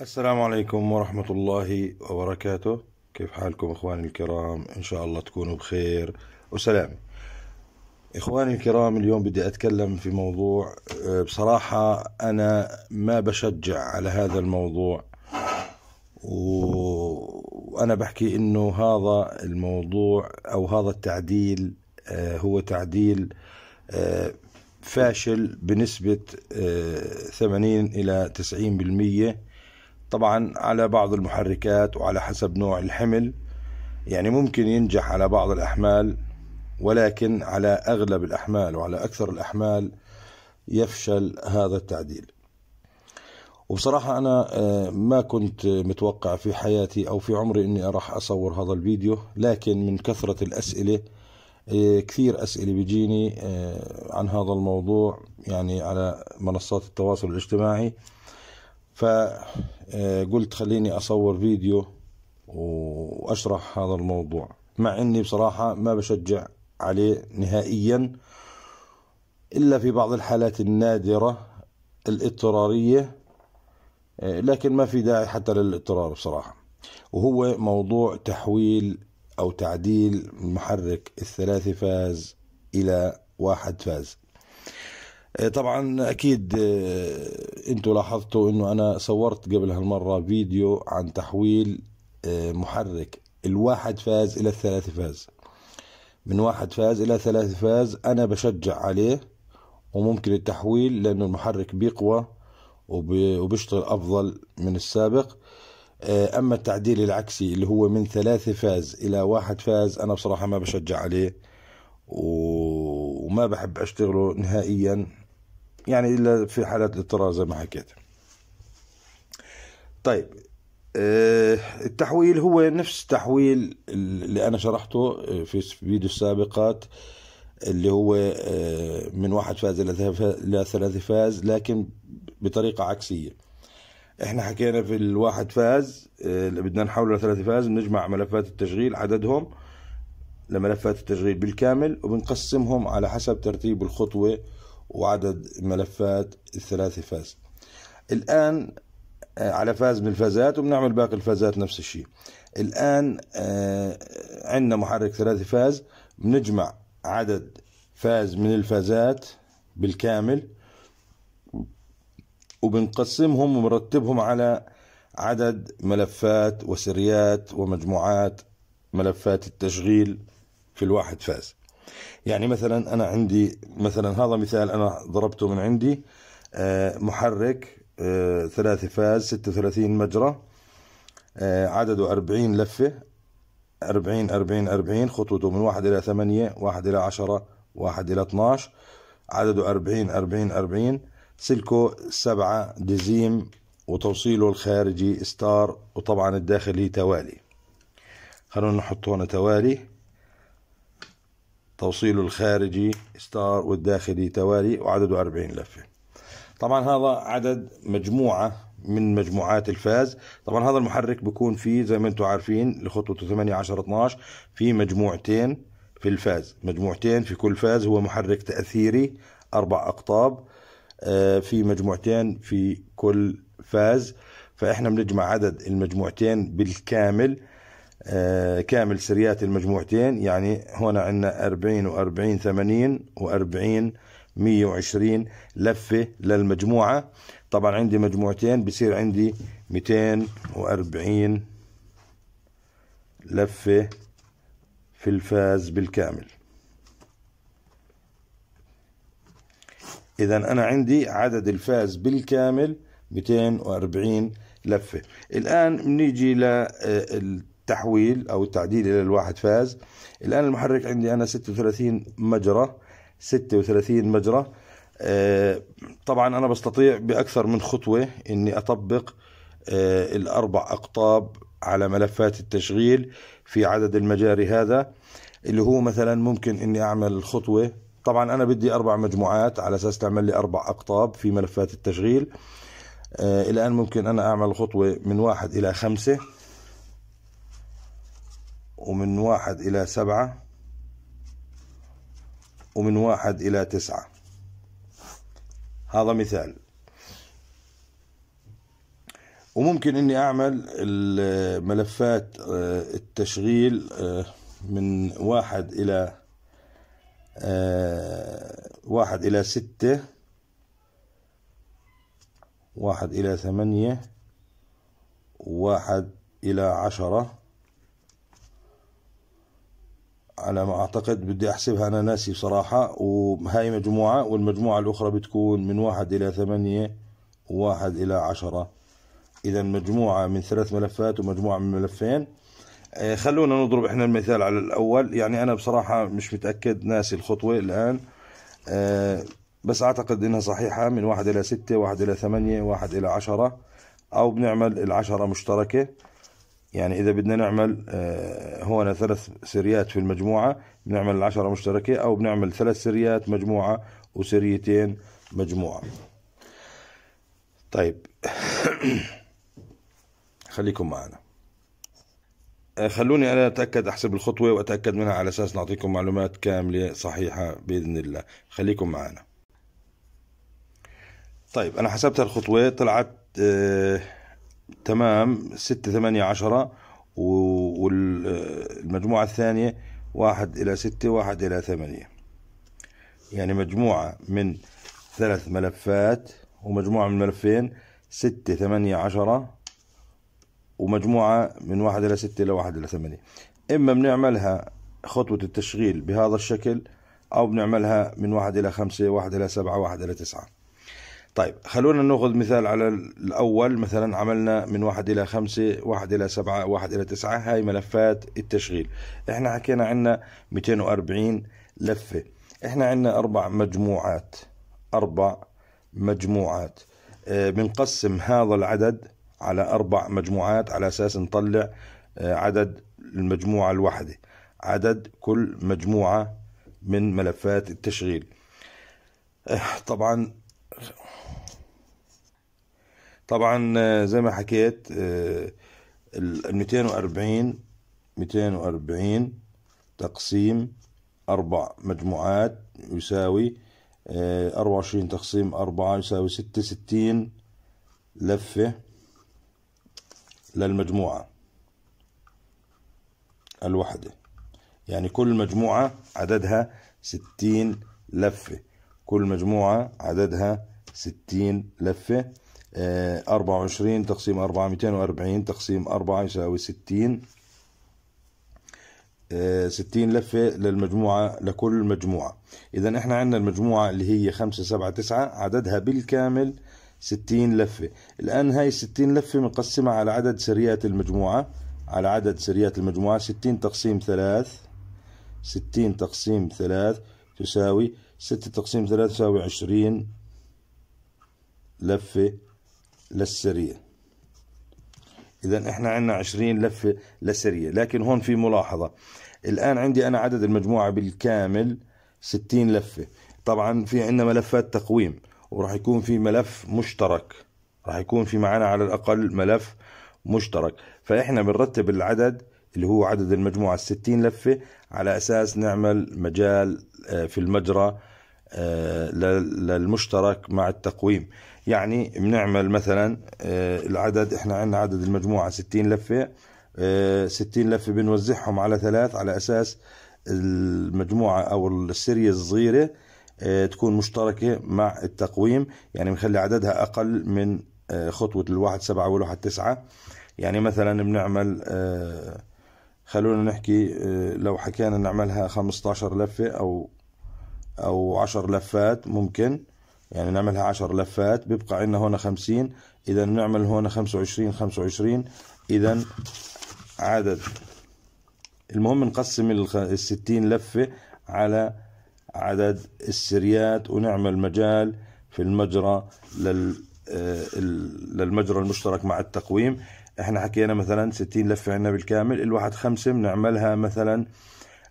السلام عليكم ورحمة الله وبركاته كيف حالكم إخواني الكرام إن شاء الله تكونوا بخير وسلام إخواني الكرام اليوم بدي أتكلم في موضوع آه، بصراحة أنا ما بشجع على هذا الموضوع وأنا بحكي إنه هذا الموضوع أو هذا التعديل آه، هو تعديل آه، فاشل بنسبة 80 إلى 90% طبعا على بعض المحركات وعلى حسب نوع الحمل يعني ممكن ينجح على بعض الأحمال ولكن على أغلب الأحمال وعلى أكثر الأحمال يفشل هذا التعديل وبصراحة أنا آه، ما كنت متوقع في حياتي أو في عمري أني راح أصور هذا الفيديو لكن من كثرة الأسئلة آه، كثير أسئلة بيجيني آه، عن هذا الموضوع يعني على منصات التواصل الاجتماعي ف آه، قلت خليني أصور فيديو وأشرح هذا الموضوع مع أني بصراحة ما بشجع عليه نهائيا إلا في بعض الحالات النادرة الاضطرارية آه، لكن ما في داعي حتى للاضطرار بصراحة وهو موضوع تحويل أو تعديل محرك الثلاثة فاز إلى واحد فاز آه، طبعا اكيد آه، انتم لاحظتوا انه انا صورت قبل هالمره فيديو عن تحويل آه، محرك الواحد فاز الى الثلاث فاز من واحد فاز الى ثلاث فاز انا بشجع عليه وممكن التحويل لانه المحرك بيقوى وبيشتغل افضل من السابق اما التعديل العكسي اللي هو من ثلاثة فاز الى واحد فاز انا بصراحة ما بشجع عليه وما بحب اشتغله نهائيا يعني الا في حالات الاضطرار زي ما حكيت طيب آه، التحويل هو نفس تحويل اللي انا شرحته آه، في فيديو السابقات اللي هو آه، من واحد فاز الى ثلاثة فاز لكن بطريقه عكسيه احنا حكينا في الواحد فاز اللي بدنا نحوله لثلاثة فاز بنجمع ملفات التشغيل عددهم لملفات التشغيل بالكامل وبنقسمهم على حسب ترتيب الخطوه وعدد ملفات الثلاثة فاز الآن آه، على فاز من الفازات وبنعمل باقي الفازات نفس الشيء الآن آه، عندنا محرك ثلاثة فاز بنجمع عدد فاز من الفازات بالكامل وبنقسمهم ومرتبهم على عدد ملفات وسريات ومجموعات ملفات التشغيل في الواحد فاز يعني مثلا أنا عندي مثلا هذا مثال أنا ضربته من عندي آه، محرك آه، ثلاثة فاز 36 مجرى آه، عدده 40 لفة 40 40 40 خطوته من 1 إلى 8 1 إلى 10 1 إلى 12 عدده 40 40 40 سلكه 7 دزيم وتوصيله الخارجي ستار وطبعا الداخلي توالي خلونا نحط هون توالي توصيله الخارجي ستار والداخلي توالي وعدده 40 لفة طبعا هذا عدد مجموعة من مجموعات الفاز طبعا هذا المحرك بيكون فيه زي ما انتم عارفين لخطوته 8 10 12 في مجموعتين في الفاز مجموعتين في كل فاز هو محرك تأثيري أربع أقطاب آه، في مجموعتين في كل فاز فإحنا بنجمع عدد المجموعتين بالكامل آه، كامل سريات المجموعتين يعني هنا عندنا 40 و40 80 و40 120 لفة للمجموعة طبعا عندي مجموعتين بصير عندي 240 لفة في الفاز بالكامل إذا أنا عندي عدد الفاز بالكامل 240 لفة الآن بنيجي ل آه، التحويل أو التعديل إلى الواحد فاز الآن المحرك عندي أنا 36 مجرى 36 مجرى آه، طبعا أنا بستطيع بأكثر من خطوة أني أطبق آه، الأربع أقطاب على ملفات التشغيل في عدد المجاري هذا اللي هو مثلا ممكن أني أعمل خطوه طبعا أنا بدي أربع مجموعات على أساس تعمل لي أربع أقطاب في ملفات التشغيل آه، الآن ممكن أنا أعمل خطوة من واحد إلى خمسة ومن واحد إلى سبعة ومن واحد إلى تسعة هذا مثال وممكن اني اعمل الملفات آه، التشغيل آه، من واحد الى آه، واحد الى ستة واحد الى ثمانية واحد الى عشرة انا ما اعتقد بدي احسبها انا ناسي بصراحه وهاي مجموعه والمجموعه الاخرى بتكون من واحد الى ثمانيه وواحد الى عشره اذا مجموعه من ثلاث ملفات ومجموعه من ملفين آه، خلونا نضرب احنا المثال على الاول يعني انا بصراحه مش متاكد ناسي الخطوه الان آه، بس اعتقد انها صحيحه من واحد الى سته واحد الى ثمانيه واحد الى عشره او بنعمل العشره مشتركه يعني إذا بدنا نعمل آه، هون ثلاث سريات في المجموعة بنعمل العشرة مشتركة أو بنعمل ثلاث سريات مجموعة وسريتين مجموعة طيب خليكم معنا آه، خلوني أنا أتأكد أحسب الخطوة وأتأكد منها على أساس نعطيكم معلومات كاملة صحيحة بإذن الله خليكم معنا طيب أنا حسبت الخطوة طلعت آه تمام ستة ثمانية عشرة والمجموعة الثانية واحد إلى ستة واحد إلى ثمانية يعني مجموعة من ثلاث ملفات ومجموعة من ملفين ستة ثمانية عشرة ومجموعة من واحد إلى ستة إلى واحد إلى ثمانية إما بنعملها خطوة التشغيل بهذا الشكل أو بنعملها من واحد إلى خمسة واحد إلى سبعة واحد إلى تسعة طيب خلونا ناخذ مثال على الاول مثلا عملنا من واحد الى خمسة واحد الى سبعة واحد الى تسعة هاي ملفات التشغيل احنا حكينا عنا 240 لفة احنا عنا اربع مجموعات اربع مجموعات آه، بنقسم هذا العدد على اربع مجموعات على اساس نطلع آه، عدد المجموعة الواحدة عدد كل مجموعة من ملفات التشغيل آه، طبعا طبعا آه، زي ما حكيت آه، ال 240 240 تقسيم أربع مجموعات يساوي 24 آه، تقسيم أربعة يساوي ستة ستين لفة للمجموعة الوحدة يعني كل مجموعة عددها ستين لفة كل مجموعة عددها ستين لفة آه، أربعة وعشرين تقسيم أربعة ميتين وأربعين تقسيم أربعة يساوي ستين آه، ستين لفة للمجموعة لكل مجموعة إذا إحنا عندنا المجموعة اللي هي خمسة سبعة تسعة عددها بالكامل ستين لفة الآن هاي الستين لفة مقسمة على عدد سريات المجموعة على عدد سريات المجموعة ستين تقسيم ثلاث ستين تقسيم ثلاث تساوي ستة تقسيم ثلاثة يساوي عشرين لفة للسرية إذا إحنا عنا عشرين لفة للسرية لكن هون في ملاحظة الآن عندي أنا عدد المجموعة بالكامل ستين لفة طبعا في عنا ملفات تقويم وراح يكون في ملف مشترك راح يكون في معنا على الأقل ملف مشترك فإحنا بنرتب العدد اللي هو عدد المجموعة الستين لفة على أساس نعمل مجال آه، في المجرى آه، للمشترك مع التقويم يعني بنعمل مثلا آه، العدد احنا عندنا عدد المجموعة 60 لفة 60 آه، لفة بنوزعهم على ثلاث على أساس المجموعة أو السرية الصغيرة تكون مشتركة مع التقويم يعني بنخلي عددها أقل من خطوة الواحد سبعة والواحد تسعة يعني مثلا بنعمل خلونا نحكي لو حكينا نعملها 15 لفة أو او عشر لفات ممكن يعني نعملها عشر لفات بيبقى عندنا هون خمسين اذا بنعمل هون خمسة وعشرين خمسة وعشرين اذا عدد المهم نقسم الستين لفة على عدد السريات ونعمل مجال في المجرى لل آه، للمجرى المشترك مع التقويم احنا حكينا مثلا 60 لفة عندنا بالكامل الواحد خمسة بنعملها مثلا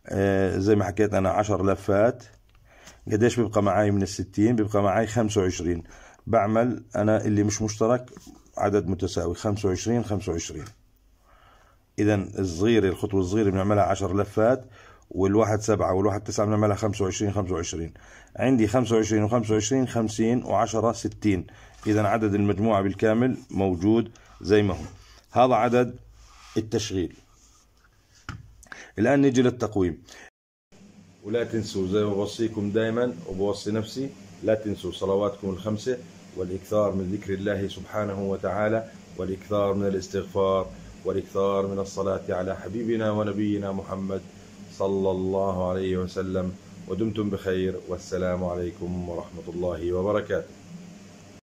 آه، زي ما حكيت انا 10 لفات قديش بيبقى معي من الستين بيبقى معي خمسة وعشرين بعمل أنا اللي مش مشترك عدد متساوي خمسة وعشرين خمسة وعشرين إذا الصغيرة الخطوة الصغيرة بنعملها عشر لفات والواحد سبعة والواحد تسعة بنعملها خمسة وعشرين خمسة وعشرين عندي خمسة وعشرين وخمسة وعشرين خمسين وعشرة ستين إذا عدد المجموعة بالكامل موجود زي ما هو هذا عدد التشغيل الآن نجي للتقويم ولا تنسوا زي ما بوصيكم دائما وبوصي نفسي لا تنسوا صلواتكم الخمسة والإكثار من ذكر الله سبحانه وتعالى والإكثار من الاستغفار والإكثار من الصلاة على حبيبنا ونبينا محمد صلى الله عليه وسلم ودمتم بخير والسلام عليكم ورحمة الله وبركاته